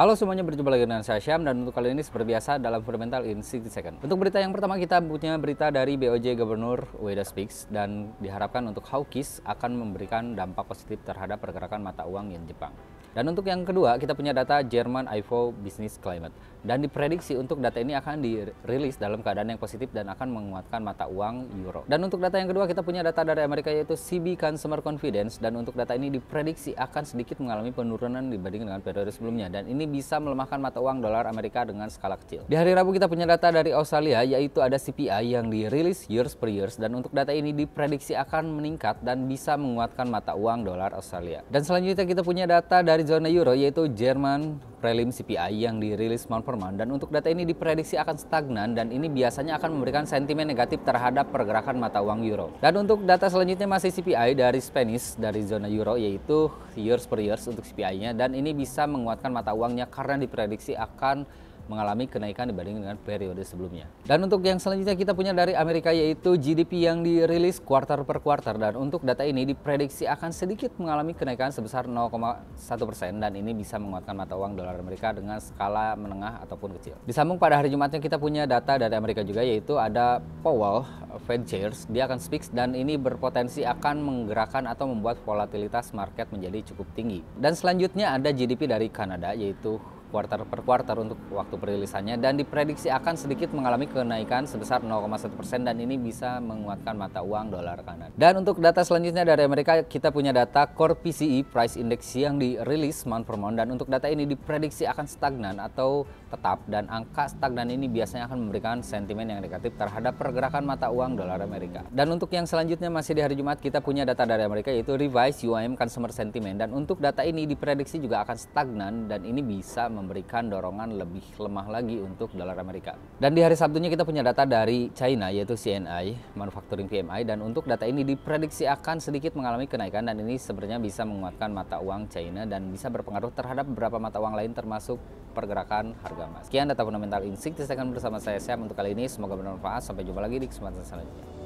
Halo semuanya, berjumpa lagi dengan saya Syam dan untuk kali ini seperti biasa dalam Fundamental in 60 Second. Untuk berita yang pertama kita punya berita dari BOJ Gubernur Weda Speaks dan diharapkan untuk hawkish akan memberikan dampak positif terhadap pergerakan mata uang yen Jepang. Dan untuk yang kedua, kita punya data German IFO Business Climate. Dan diprediksi untuk data ini akan dirilis dalam keadaan yang positif dan akan menguatkan mata uang euro. Dan untuk data yang kedua, kita punya data dari Amerika yaitu CB Consumer Confidence. Dan untuk data ini diprediksi akan sedikit mengalami penurunan dibanding dengan periode sebelumnya. Dan ini bisa melemahkan mata uang dolar Amerika dengan skala kecil. Di hari Rabu kita punya data dari Australia yaitu ada CPI yang dirilis years per years. Dan untuk data ini diprediksi akan meningkat dan bisa menguatkan mata uang dolar Australia. Dan selanjutnya kita punya data dari dari zona euro yaitu Jerman prelim CPI yang dirilis non month dan untuk data ini diprediksi akan stagnan dan ini biasanya akan memberikan sentimen negatif terhadap pergerakan mata uang euro. Dan untuk data selanjutnya masih CPI dari Spanish dari zona euro yaitu years per years untuk CPI-nya dan ini bisa menguatkan mata uangnya karena diprediksi akan mengalami kenaikan dibanding dengan periode sebelumnya. Dan untuk yang selanjutnya kita punya dari Amerika yaitu GDP yang dirilis kuartal per kuartal dan untuk data ini diprediksi akan sedikit mengalami kenaikan sebesar 0,1 dan ini bisa menguatkan mata uang dolar Amerika dengan skala menengah ataupun kecil. Disambung pada hari Jumatnya kita punya data dari Amerika juga yaitu ada Powell Fed Chairs dia akan speak dan ini berpotensi akan menggerakkan atau membuat volatilitas market menjadi cukup tinggi. Dan selanjutnya ada GDP dari Kanada yaitu kuartal per kuartal untuk waktu perilisannya dan diprediksi akan sedikit mengalami kenaikan sebesar 0,1 dan ini bisa menguatkan mata uang dolar kanan. Dan untuk data selanjutnya dari Amerika kita punya data Core PCE Price Index yang dirilis month per month dan untuk data ini diprediksi akan stagnan atau tetap dan angka stagnan ini biasanya akan memberikan sentimen yang negatif terhadap pergerakan mata uang dolar Amerika. Dan untuk yang selanjutnya masih di hari Jumat kita punya data dari Amerika yaitu Revised UIM Consumer Sentiment dan untuk data ini diprediksi juga akan stagnan dan ini bisa memberikan dorongan lebih lemah lagi untuk dolar Amerika. Dan di hari Sabtunya kita punya data dari China yaitu CNI, Manufacturing PMI dan untuk data ini diprediksi akan sedikit mengalami kenaikan dan ini sebenarnya bisa menguatkan mata uang China dan bisa berpengaruh terhadap beberapa mata uang lain termasuk pergerakan harga emas. Sekian data fundamental Insight akan bersama saya Sam untuk kali ini. Semoga bermanfaat. Sampai jumpa lagi di kesempatan selanjutnya.